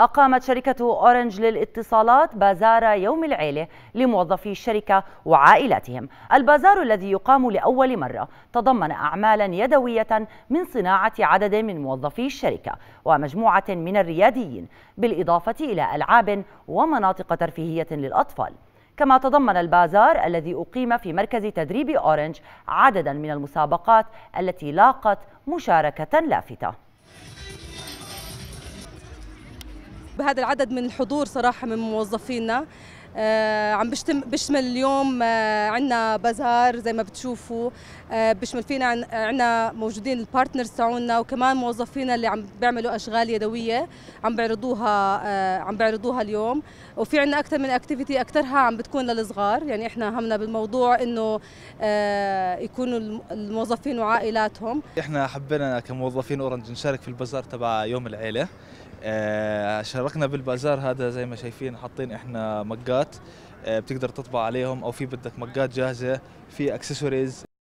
أقامت شركة أورنج للاتصالات بازار يوم العيلة لموظفي الشركة وعائلاتهم البازار الذي يقام لأول مرة تضمن أعمالا يدوية من صناعة عدد من موظفي الشركة ومجموعة من الرياديين بالإضافة إلى ألعاب ومناطق ترفيهية للأطفال كما تضمن البازار الذي أقيم في مركز تدريب أورنج عددا من المسابقات التي لاقت مشاركة لافتة بهذا العدد من الحضور صراحه من موظفينا آه، عم بشتم بشمل اليوم آه، عندنا بازار زي ما بتشوفوا آه، بشمل فينا عندنا موجودين البارتنرز تاعونا وكمان موظفينا اللي عم بيعملوا اشغال يدويه عم بيعرضوها عم بيعرضوها اليوم وفي عندنا اكثر من اكتيفيتي اكثرها عم بتكون للصغار يعني احنا همنا بالموضوع انه يكونوا الموظفين وعائلاتهم احنا حبينا كموظفين اورنج نشارك في البازار تبع يوم العيله شاركنا بالبازار هذا زي ما شايفين حاطين احنا مقار مجات آه، بتقدر تطبع عليهم او في بدك مجات جاهزه في اكسسوارز